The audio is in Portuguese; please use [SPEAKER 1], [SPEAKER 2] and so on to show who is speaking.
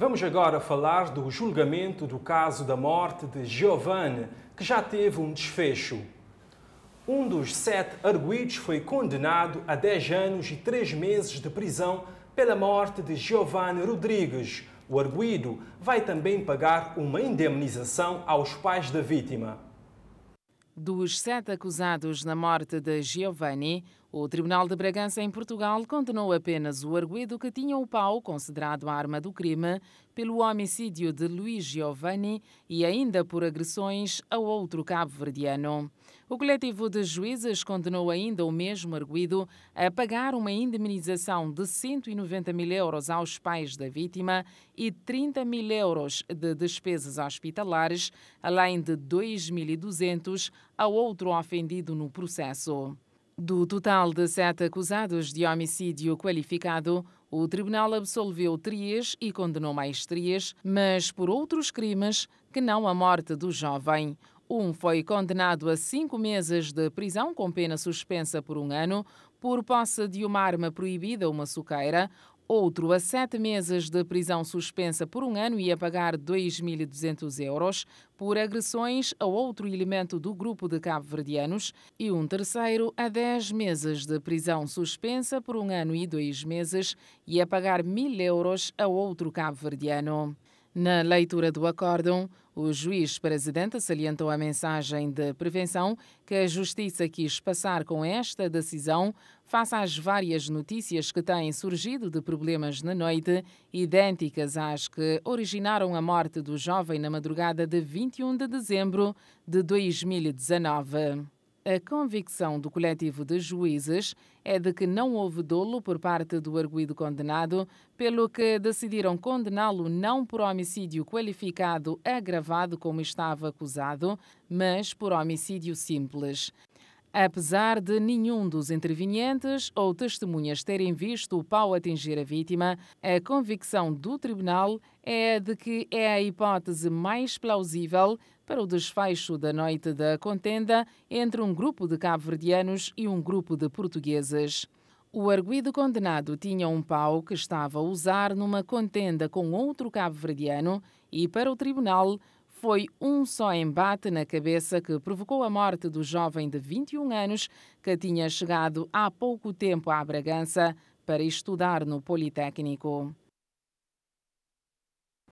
[SPEAKER 1] Vamos agora falar do julgamento do caso da morte de Giovanni, que já teve um desfecho. Um dos sete arguídos foi condenado a 10 anos e 3 meses de prisão pela morte de Giovanni Rodrigues. O arguído vai também pagar uma indemnização aos pais da vítima.
[SPEAKER 2] Dos sete acusados na morte de Giovanni, o Tribunal de Bragança, em Portugal, condenou apenas o arguido que tinha o pau, considerado a arma do crime, pelo homicídio de Luiz Giovanni e ainda por agressões a outro cabo-verdiano. O coletivo de juízes condenou ainda o mesmo arguido a pagar uma indemnização de 190 mil euros aos pais da vítima e 30 mil euros de despesas hospitalares, além de 2.200 ao outro ofendido no processo. Do total de sete acusados de homicídio qualificado, o tribunal absolveu três e condenou mais três, mas por outros crimes que não a morte do jovem. Um foi condenado a cinco meses de prisão com pena suspensa por um ano por posse de uma arma proibida uma suqueira, outro a sete meses de prisão suspensa por um ano e a pagar 2.200 euros por agressões a outro elemento do grupo de cabo-verdianos e um terceiro a dez meses de prisão suspensa por um ano e dois meses e a pagar 1.000 euros a outro cabo-verdiano. Na leitura do acórdão, o juiz presidente salientou a mensagem de prevenção que a Justiça quis passar com esta decisão, face às várias notícias que têm surgido de problemas na noite, idênticas às que originaram a morte do jovem na madrugada de 21 de dezembro de 2019. A convicção do coletivo de juízes é de que não houve dolo por parte do arguído condenado, pelo que decidiram condená-lo não por homicídio qualificado agravado como estava acusado, mas por homicídio simples apesar de nenhum dos intervenientes ou testemunhas terem visto o pau atingir a vítima, a convicção do tribunal é a de que é a hipótese mais plausível para o desfecho da noite da contenda entre um grupo de cabo-verdianos e um grupo de portugueses. O arguido condenado tinha um pau que estava a usar numa contenda com outro cabo-verdiano e, para o tribunal, foi um só embate na cabeça que provocou a morte do jovem de 21 anos que tinha chegado há pouco tempo à Bragança para estudar no Politécnico.